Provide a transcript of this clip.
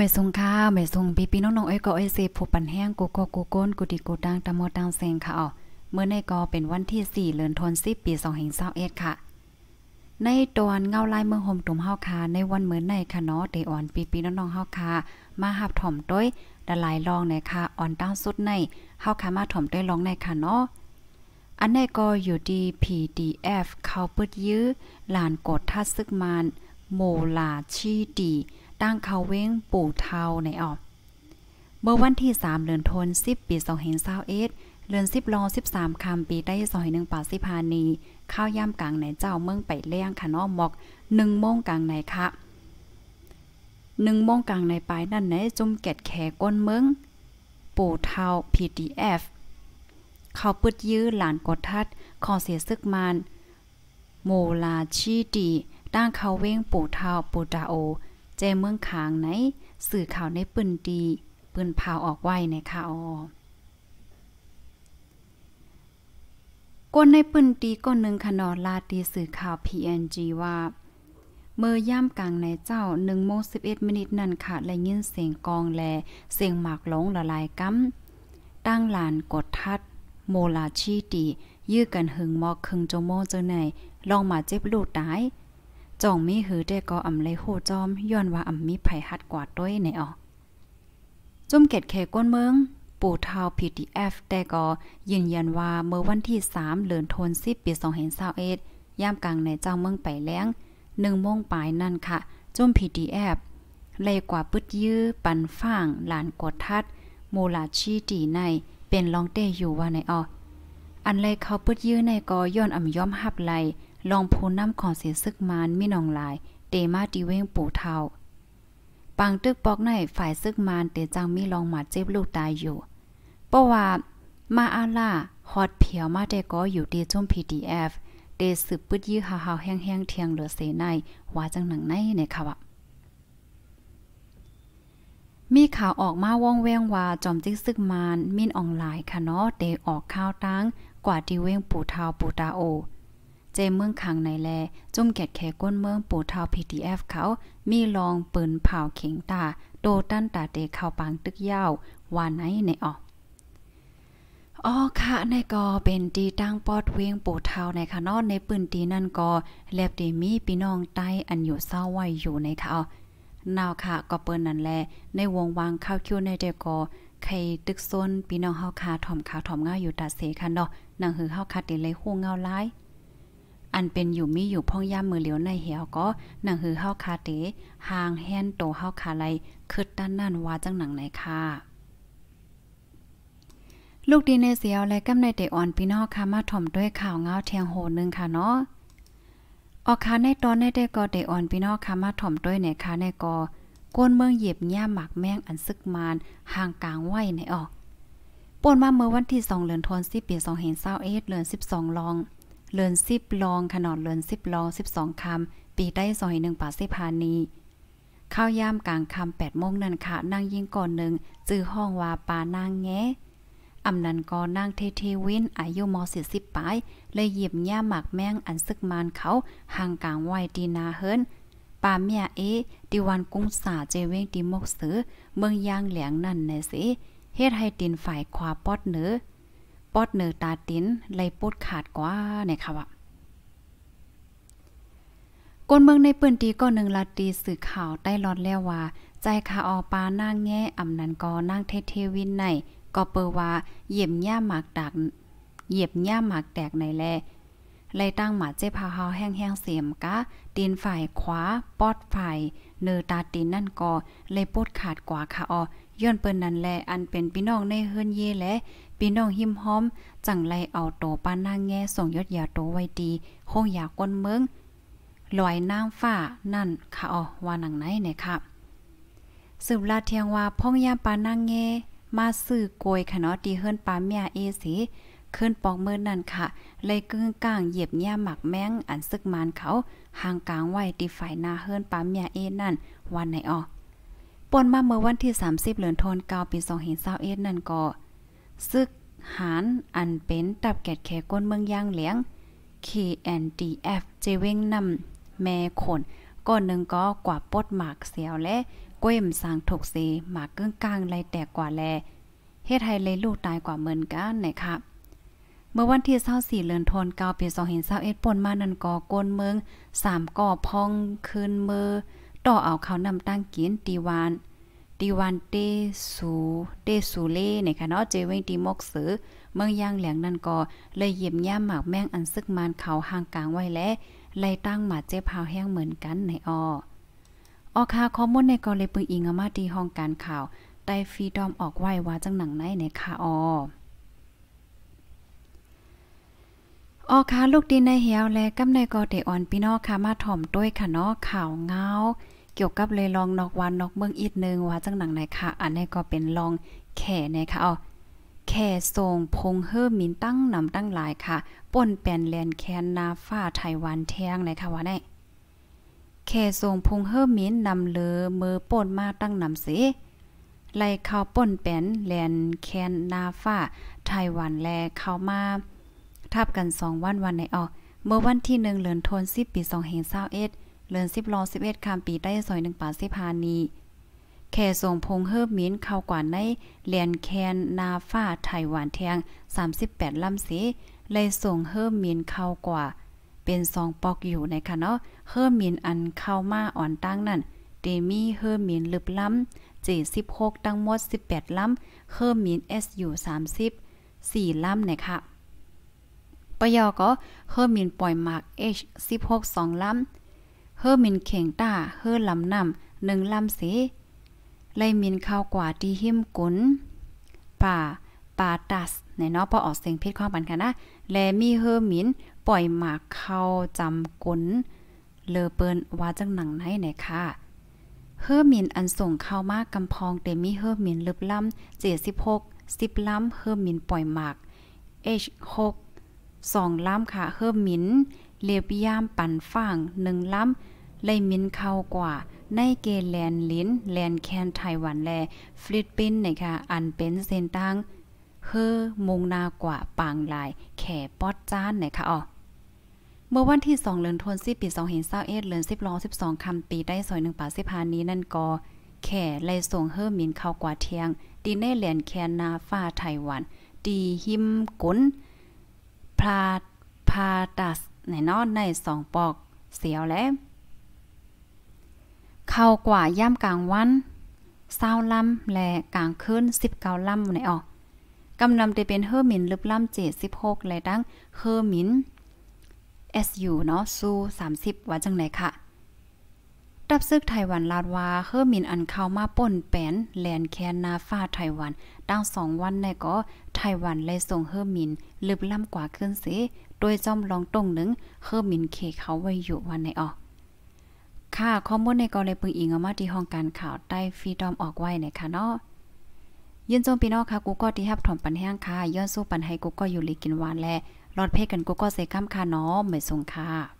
ม่ทรงค่าไม่ทรงพี่พี่น้องๆเอ้ยก็เอ้เซฟผู้ปันแห้งกูก็กูก้นกูดีกูดังตะโมตังเซงค่ะอ๋อเมื่อในกอเป็นวันที่ 4เดือนธันวาคมปี2521ค่ะ ในตอนเงาลายเมืองห่มตุ่มเฮาคาในวันเหมือนในคะเนาะเตอ่อนปีพีงน้องๆเฮาคามาหับถ่อมต้อยดลายรองในค่ะอ่อนตั้งสุดในเฮาคามาถ่อมต้อยรองในค่ะเนาะอันในก็อยู่ดี PDF เขาปึดยื้อหลานกดทัดซึกมานโมลาชีดีตั้งเขาเว้ง ปู่เทาในออกเมื่อวันที่ 3เดือนธันวาคมปี2521เดือน10รอง 13คำปีได้อ2 1ป่าสิพานีข้าวย่ำกลางไหนเจ้า เมือง ไปเลี้ยงข่ะนอกหมอก1โมงกลางไหนคะ่ะ1โมงกลางในปลาย นั่น ไหนจุ่มแกดแขก้นเมืองปู่เทา PDF เขาปึดยื้อ หลานกดทัดขอเสียซึกมานโมลาชีดีด้านเขาเว้งปู่เทาปูดาโอแจเมืองขาง ไหน สื่อข่าวในปืนดีปืนพาวออกไว้ในค่ะอก้นในปืนดีก้นหนึ่งขนอลาตีสื่อข่าว PNG ว่า เมื่อย่ำกลางในเจ้า1โมง11มินิตนั่นค่ะ และยินเสียงกองแลเสียงหมากหลงละลายกั้มตั้งหลานกดทัดโมลา ชีตียื้อกันหึงมอกครึ่งจโมงเจอไหน ลองมาเจ็บลูกตายจ่องมีหือเด้ก็อ่ำเลยโหจอมย้อนว่าอ่ำมีไผหัดกวาดด้วยในออจุ่มเกตเคก้นเมือง ปู่ทาว PDF แต่ก็ยืนยันว่าเมื่อวันที่ 3เดือนธันวาคมปี2521ย่ามกลางในเจ้าเมืองไปแล้ง1โมงปลายนั่นค่ะ จุ่ม PDF เลยกว่าปึดยื้อปันฟ่าง หลานกดทัดโมลาชีตีใน เป็นลองเตอยู่ว่าในอออันเลยเขาปึดยื้อในกอย้อนอ่ำย้อมหับไหลลองพูนน้ำของเสียซึกมานมีหนองหลาย เตมาตีเว้งปู่เทาปังตึกปอกในฝ่ายซึกมานเตจังมีลองหมาเจ็บลูกตายอยู่เพราะว่ามาอาล่า ฮอดเผียวมาแต่ก็อยู่ตีจุ่ม PDF เตสืบป้ดยื้อหาวๆแห้งๆเทียงเหลือเสในว่าจังหนังในเนี่ยค่ะวะมีข่าวออกมาว่องแวงว่าจอมจิกซึกมานมินออนไลน์ค่ะเนาะเตออกข้าวตั้งกว่าดีเว้งปู่เทาปู่ตาโอเจเมืองขังในแลจุ่มแกดแขก้นเมืองปู่เทา PTF เขา มีลองปืนเผาเข็งตาโตตั้นตาเตเข้าปังตึกยาววานไหนในออกอ๋อ ค่ะในกอเป็นตีตั้งปอดเวงปูเทาในค่ะนอในปืนตีนั่นกอแลบตดมีพี่น้องใต้ อันอยู่เศร้าไว้อยู่ในค่ะนาวค่ะก็เปิ้นนั่นแล ในวงวางข้าวคิวในเดกอใครตึกซนพี่น้องเฮาค่ะถ่อมขาวถ่อมง่ายอยู่ตาเสค่ะเนาะนางหือเฮาคาติเลยฮู้เงาหลายอันเป็นอยู่มีอยู่พ่องย่ามือเหลียวในเหี่ยวก็ หนังหือเฮาคาเตหางแหนโตเฮาคาไลคึดด้านนั่นว่าจังหนังไหนค่ะลูกดีในเสียวและกำในเตอ่อนพี่น้องค่ะมาถ่อมด้วยข่าวเงาเทียงโหนึงค่ะเนาะออกคาในตอนในเตก็เตอ่อนพี่น้องค่ะมาถ่อมด้วยในค่ะในกอก้นเมืองเหยียบย่าหมักแมงอันซึกมานห่างกลางไหวในออกป่นมาเมื่อวันที่2เดือนธันวาคมปี2521เดือน12ลองเลือนสิบลองขนอนเลือนสิบลองสิบสองคำ ปีได้ซอยหนึ่งป่าสิพานีข้าวย่ามกลางคำแปดโมงนั่นค่ะนั่งยิ่งก่อนหนึ่งจื้อห้องว่าปานางแงอำนันก็นั่งเทเทวิน อายุมอสิสิบปลาย เลยหยิบย่าหมักแมงอันซึกมานเขาห่างกลางไว้ดีนาเฮินปาเมียเอติวันกุ้งสาเจเวงดิมกสือ เมืองยางเหลียงนั่นแนสิเฮ็ดให้ตีนฝ่ายขวาปอดเหนือปอดเนือตาตินไลปดขาดกว่าเนี่ยค่ะว่ากนเมืองในปืนตีก็หนึ่งลาตีสื่อข่าวได้รอดแล้วว่า ใจขาออปานั่งแง่อำนันกอนั่งเทเทวินในก็เปอว่าเหยียบย่าหมากดักเหยียบย่าหมากแตกในแลไลยตั้งหมาเจ้พาเฮาแห้งๆเสียมกะตีนฝ่ายขวาปอดฝ่ายเนอตาตีนนั่นกอเลยปดขาดกว่าคาออย้อนเปิ้นนั่นแลอันเป็นพี่น้องในเฮือนเยและพี่น้องหิมหอมจังไรเอาโตปานางแง่ส่งยศยาโตไว้ดีคงอยากก้นเมืองลอยนางฝ้านั่นค่ะอ๋อว่านังไหนเนี่ยค่ะสืบลาเทียงว่าพ่องยามปานางแง่มาซื้อกวยขะนาะตีเฮือนปาเมียเอสิขึ้น ปอกเมื่อนั่นค่ะเลยกึ่งกลางเหยียบหญ้าหมักแมงอันซึก มานเขาห่างกลางไว้ตีฝ่ายนาเฮือนปาเมียเอนั่น วันไหนอ๋อป่นมาเมื่อวันที่ 30เหลือนทนเกาปี2521นั่นก็ ซึกหารอันเป็นตับแกดแขก้นเมืองย่างเหลียง KNDF เจเวงนำแม่ขนก้อนหนึ่งก็กว่าปดหมากเสียวและก้ยมสางถกเซหมากเกื้องกลางไรแตกกว่า แลเฮ็ดให้เลยลูกตายกว่าเหมือนกันนะคะเมื่อวันที่24เดือนธันวาคมปี2521ป่นมานันกอก้นเมือง3ก่อพองคืนมือต่อเอาเขานำตั้งกินตีวานตีวันเตสูเตสูเล่เนี่ยค่ะเนาะเจเวงตีมกสือ เมืองย่างแหลงนั่นก็เลยเยียมย่ามหมากแมงอันซึกมานเขาห่างกลางไว้และ ไล่ตั้งหมาเจ้พาวแห้งเหมือนกันในออออคาคอมอนในกอเลยปึงอิงอามาตีห้องการข่าวไต้ฟีดอมออกไว้ว่าจังหนังไหนในคาออ ออคาลูกดินในเหียวและกำในกอเตออนพี่น้องค่ะมาถ่อมด้วยค่ะเนาะข่าวเงาเกี่ยวกับเลยลอง นอกวันนอกเมืองอีกนึงว่าจังหนังไหนคะอันนี้ก็เป็นลองแข่นะคะอ๋อแข่ทรงพงเฮิมมินตั้งนำตั้งหลายค่ะป่นแปนแลนแคนนาฟ้าไต้หวันแทงนะคะว่าได้แข่ทรงพงเฮิมมินนำเลอมือป่นมาตั้งนำสิไล่เข้าป่นแปนแลนแคนนาฟ้าไต้หวันแลเข้ามาทับกัน 2 วันวันในออเมื่อวันที่1เดือนธันวาคมปี2521เลือนสิบลอสิบเอ็ดคำปีได้ซอยหนึ่งป่าสิพานีแค่ส่งพงเฮิบมิ้นเข้ากว่าในเลียนแคนนาฟ้าไต้หวันแทงสามิบแปดลำสีเลยส่งเฮิบมิ้นเข้ากว่า เป็นซองปอกอยู่ในคัะเนาะเฮิบมิ้นอันเข้ามาอ่อนตั้งนั่นเดมี่เฮิบมิ้นลึบล้ำเจสิบหกตั้งหมดสิบแปดลำเฮิบมิ้นเอสอยู่สามิบี่ลำนะ่ะคระปยอก็เฮิบมิ้นปล่อยหมากเอชสิบหกสองลำเฮอมินเข่งต้าเฮอลำนำหนึ่งลำเีไลมินข้าวกว่าดีหิมกุน ป่า ป่าตัส ในเนาะพอออกเสียงพิษข้อปันค่ะนะและมีเฮอมินปล่อยหมากเข้าจำกุน เลอเปินว่าจังหนังไหนไหนค่ะ เฮอมินอันส่งเข้ามากกำพองเตมีเฮอมินลึบล้ำเจ็ดสิบหกสิบล้ำเฮอมินปล่อยหมากเอชหกสองล้ำค่ะเฮอมินเลียบยามปั่นฟ่างหนึ่งล้ำไลยมินเข้ากว่าในเกแลนลินแลนแคนไต้หวันและฟิลิปปินส์นะคะอันเป็นเส้นทางเฮอมุงนากว่าปางลายแข่ป๊อดจ้านนะคะอ๋อเมื่อวันที่2เดือนธันวาคมปี2 5 2 1เดือน10ล้อ12คำปีได้ซอย1ป่าพานี้นั่นก็แข่ไล่ส่งเฮอมินเข้ากว่าเทียงดีในแลนแคนนาฟ้าไต้หวันตีหิมกุนพลาพาดัสในนอดในสองปอกเสียวแลวเข้ากว่าย่ำกลางวันเศร้าล่ำและกลางคืนสิบเกาล่ำในออกกำนไจะเป็นเฮอร์มินลึบล่ำเจ็ดสิบหกและดัง เฮอร์มิน SU เนาะซู30ว่าจัง ไหนค่ะดับซึกไต้หวันลาดว่าเฮอร์มินอันเข้ามาป่นแปนแลนแคนนาฟ้าไต้หวันตั้งสองวันในก็ไต้หวันเลยส่ง เฮอร์มินลึบล่ำกว่าขึ้นสิโดยจอมลองตรงหนึ่งเฮอร์มินเคเขาไว้อยู่วันในออกค่ะ ข้อมูลในกรณีปึงอิงเอามาที่ห้องการข่าวใต้ฟรีดอมออกไว้นะคะเนาะยืนจมพี่น้องค่ะกูก็ที่ฮับถอมปันแห้งค่ะย้อนสู้ปันให้กูก็อยู่ลีกินหวานแลรอดเพศกันกูก็เซก้ามค่ะเนาะไม่สงค่ะ